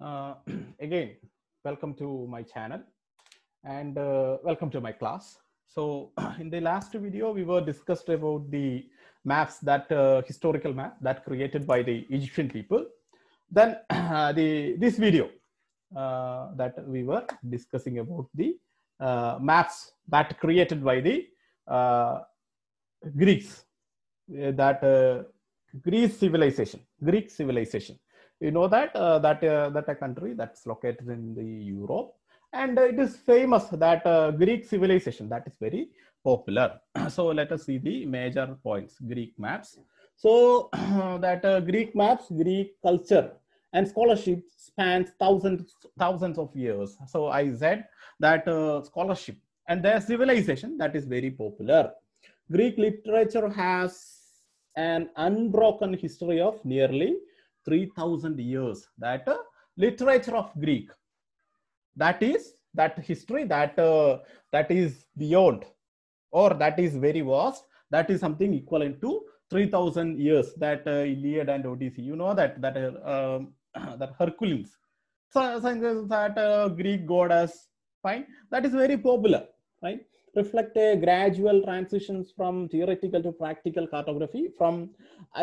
Uh, again, welcome to my channel and uh, welcome to my class. So in the last video, we were discussed about the maps that uh, historical map that created by the Egyptian people. Then uh, the this video uh, that we were discussing about the uh, maps that created by the Greeks that Greek civilization, Greek civilization you know that uh, that uh, that a country that's located in the europe and it is famous that uh, greek civilization that is very popular so let us see the major points greek maps so that uh, greek maps greek culture and scholarship spans thousands thousands of years so i said that uh, scholarship and their civilization that is very popular greek literature has an unbroken history of nearly 3000 years that uh, literature of greek that is that history that uh, that is beyond or that is very vast that is something equivalent to 3000 years that uh, iliad and odyssey you know that that uh, um, that hercules so, so that uh, greek goddess fine that is very popular right reflect a uh, gradual transitions from theoretical to practical cartography from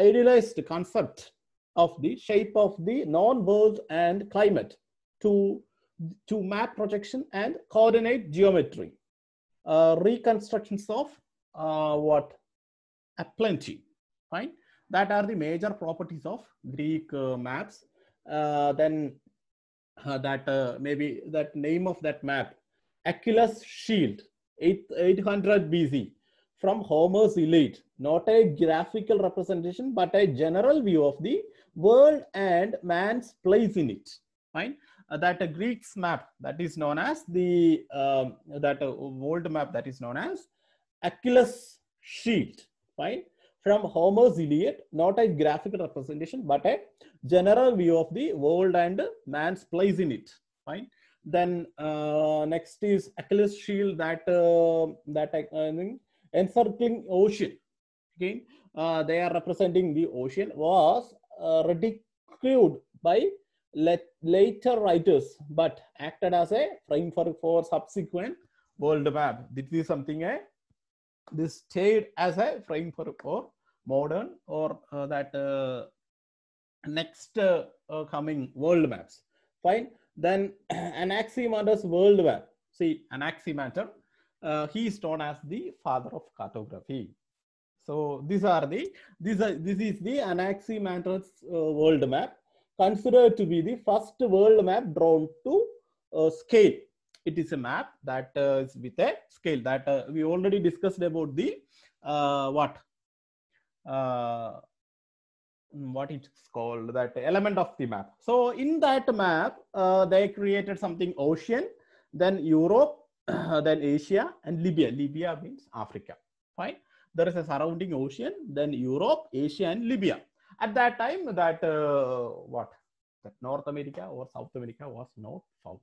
idealized concept of the shape of the known world and climate to, to map projection and coordinate geometry. Uh, reconstructions of uh, what? aplenty fine? That are the major properties of Greek uh, maps. Uh, then uh, that uh, maybe that name of that map, Achilles shield, 8, 800 BC from Homer's Iliad, not a graphical representation, but a general view of the world and man's place in it. Fine. Uh, that a uh, Greek's map that is known as the um, that uh, old map that is known as Achilles sheet. Fine. From Homer's Iliad, not a graphical representation, but a general view of the world and man's place in it. Fine then uh, next is Achilles shield that uh, that uh, I think encircling ocean. Again, uh, they are representing the ocean was uh, ridiculed by later writers, but acted as a frame for subsequent world map. This is something a eh? this stayed as a frame for modern or uh, that uh, next uh, uh coming world maps. Fine. Then Anaximander's world map. See, Anaximander uh, he is known as the father of cartography. So these are the these are this is the Anaximander's uh, world map, considered to be the first world map drawn to uh, scale. It is a map that uh, is with a scale that uh, we already discussed about the uh, what what it's called that element of the map. So in that map, they created something ocean, then Europe, uh, then Asia and Libya. Libya means Africa. Fine. There is a surrounding ocean, then Europe, Asia, and Libya. At that time, that uh, what? That North America or South America was not found.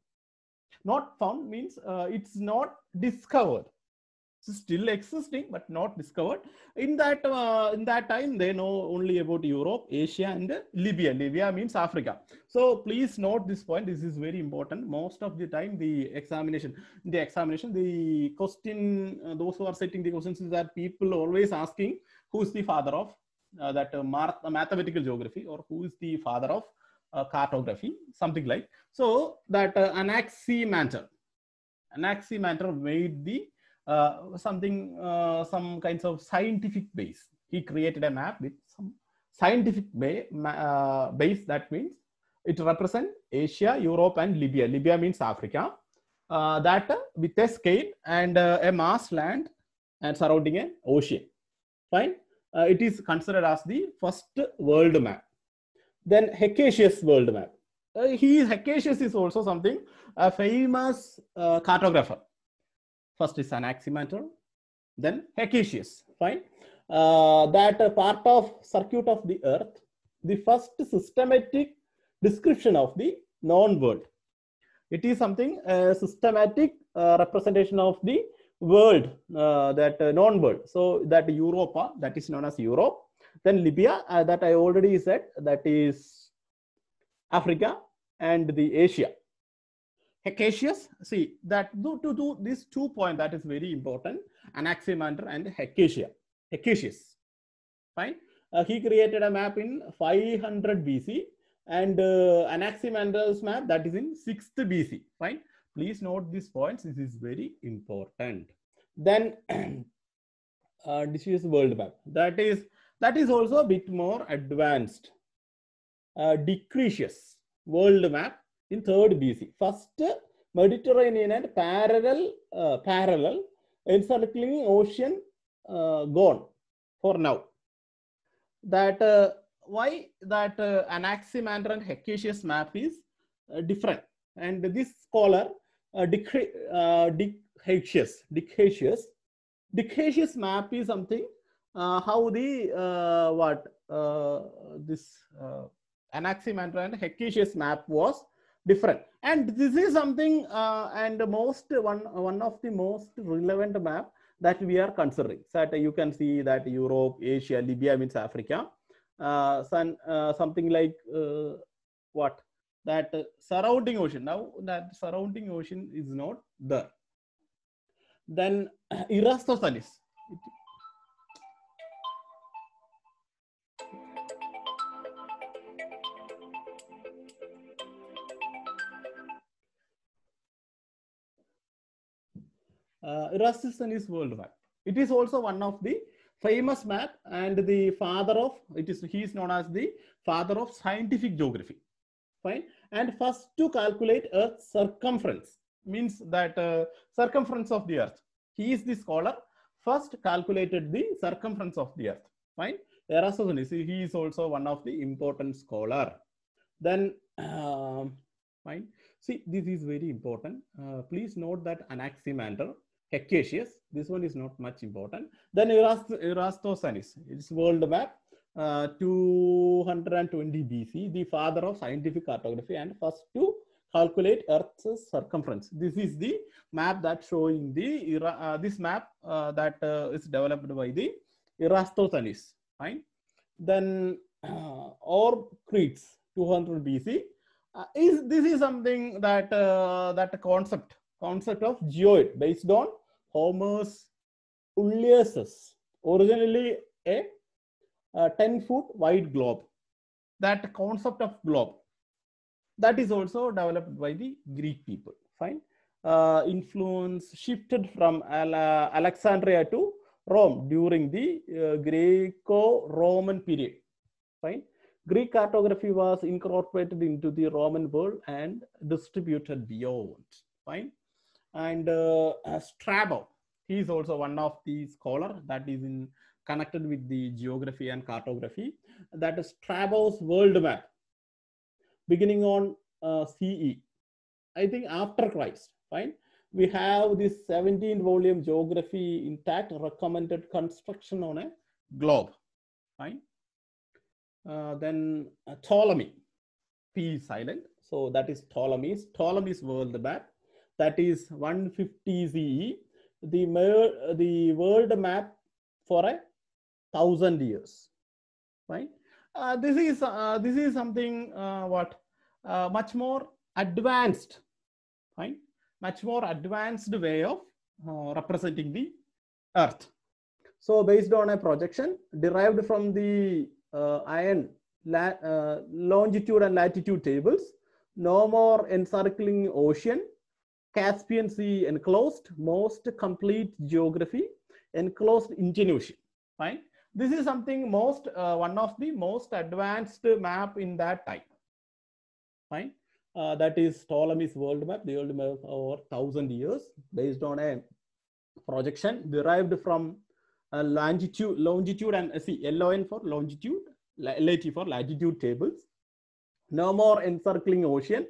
Not found means uh, it's not discovered still existing but not discovered in that uh, in that time they know only about europe asia and libya libya means africa so please note this point this is very important most of the time the examination the examination the question uh, those who are setting the questions is that people always asking who is the father of uh, that uh, mathematical geography or who is the father of uh, cartography something like so that uh, anaximander anaximander made the uh, something, uh, some kinds of scientific base. He created a map with some scientific ba uh, base. That means it represents Asia, Europe, and Libya. Libya means Africa. Uh, that with a scale and uh, a mass land and surrounding an ocean. Fine. it is considered as the first world map. Then Hecatius world map. he Hecatius is also something a famous cartographer First is Anaximander, then Hecaecius, fine. Uh, that part of circuit of the earth, the first systematic description of the known world. It is something uh, systematic uh, representation of the world, uh, that uh, known world. So that Europa, that is known as Europe. Then Libya, uh, that I already said, that is Africa and the Asia. Hecatius, see that to do these two points that is very important, Anaximander and Hecatia, Hecatius, fine. Uh, he created a map in 500 BC and uh, Anaximander's map that is in 6th BC, fine. Please note these points, this is very important. Then uh, is world map, that is, that is also a bit more advanced. Uh, Decretius world map in 3rd BC. First Mediterranean and parallel, uh, parallel encircling ocean uh, gone for now. That uh, why that uh, Anaximander and Hecatius map is uh, different. And this scholar, uh, Dick, Dick Hatius, map is something uh, how the uh, what this Anaximander and Hecatius map was different. And this is something uh, and most one, one of the most relevant map that we are considering. So that you can see that Europe, Asia, Libya means Africa. Uh, sun, uh, something like uh, what? That surrounding ocean. Now that surrounding ocean is not there. Then Eratosthenes. uh, is worldwide. It is also one of the famous map and the father of, it is, he is known as the father of scientific geography. Fine. And first to calculate Earth's circumference means that uh, circumference of the Earth. He is the scholar first calculated the circumference of the Earth. Fine. Erasmus, he is also one of the important scholar. Then, uh, fine. See, this is very important. Uh, please note that Anaximander Acacias. This one is not much important. Then Erastosanis. it's world map, uh, 220 BC, the father of scientific cartography and first to calculate Earth's circumference. This is the map that showing the, uh, this map uh, that uh, is developed by the Erastosanis, fine. Then uh, Orb Cretes, 200 BC. Uh, is this is something that that concept concept of geoid based on Homer's Ulysses, originally a, a 10 foot wide globe. That concept of globe that is also developed by the Greek people. Fine. Uh, influence shifted from Alexandria to Rome during the uh, Greco-Roman period. Fine. Greek cartography was incorporated into the Roman world and distributed beyond. Fine and uh, uh, Strabo. He is also one of the scholar that is in connected with the geography and cartography. That is Strabo's world map, beginning on uh, CE. I think after Christ, fine. We have this 17 volume geography intact recommended construction on a globe, fine. Uh, then uh, Ptolemy, P is silent. So that is Ptolemy's, Ptolemy's world map that is 150 CE, the, the world map for a thousand years, right? Uh, this is uh, this is something uh, what uh, much more advanced, right? Much more advanced way of uh, representing the Earth. So based on a projection derived from the uh, iron longitude and latitude tables, no more encircling ocean Caspian Sea enclosed, most complete geography, enclosed Indian Ocean, fine. This is something most, uh, one of the most advanced map in that time, fine. Uh, that is Ptolemy's world map, the world map over 1000 years, based on a projection derived from a uh, longitude, longitude and uh, see LON for longitude, LAT for latitude tables. No more encircling ocean,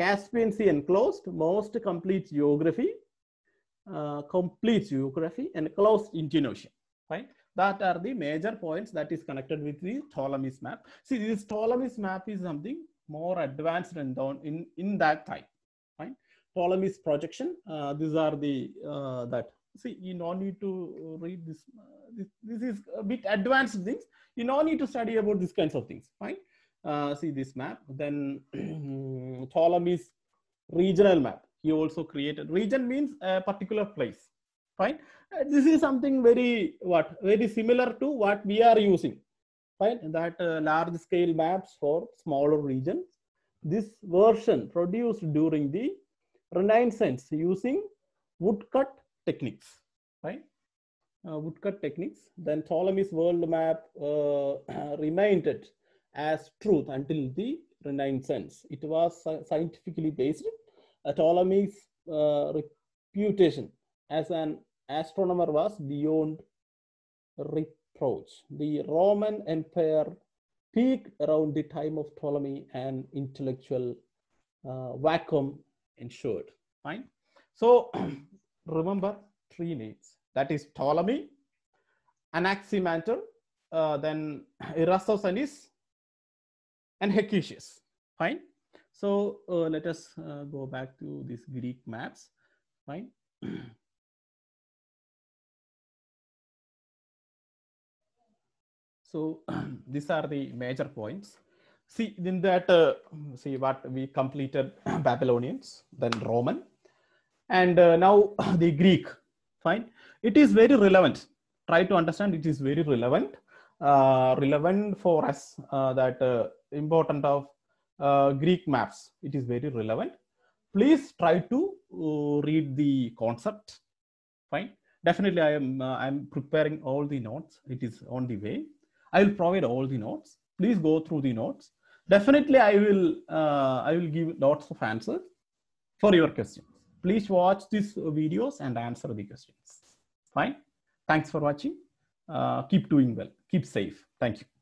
Caspian Sea enclosed most complete geography, uh, complete geography and closed Indian Ocean, right? That are the major points that is connected with the Ptolemy's map. See, this Ptolemy's map is something more advanced and down in, in that time, right? Ptolemy's projection, uh, these are the, uh, that, see, you no need to read this, uh, this, this is a bit advanced things. You no need to study about these kinds of things, right? uh, see this map. Then Ptolemy's regional map. He also created region means a particular place, fine. Right? Uh, this is something very what very similar to what we are using, fine. Right? That uh, large scale maps for smaller regions. This version produced during the Renaissance using woodcut techniques, right? Uh, woodcut techniques. Then Ptolemy's world map uh, remained as truth until the Renaissance, It was scientifically based. Ptolemy's uh, reputation as an astronomer was beyond reproach. The Roman Empire peaked around the time of Ptolemy and intellectual uh, vacuum ensured. Fine. So remember three needs. That is Ptolemy, Anaximander, uh, then Erasmus and his and Hecateus. Fine. So uh, let us uh, go back to these Greek maps. Fine. so these are the major points. See, in that, uh, see what we completed Babylonians, then Roman, and uh, now the Greek. Fine. It is very relevant. Try to understand it is very relevant. Uh, relevant for us uh, that important of uh, Greek maps. It is very relevant. Please try to uh, read the concept. Fine. Definitely, I am uh, I'm preparing all the notes. It is on the way. I will provide all the notes. Please go through the notes. Definitely, I will uh, I will give lots of answers for your questions. Please watch these videos and answer the questions. Fine. Thanks for watching. Uh, keep doing well. Keep safe. Thank you.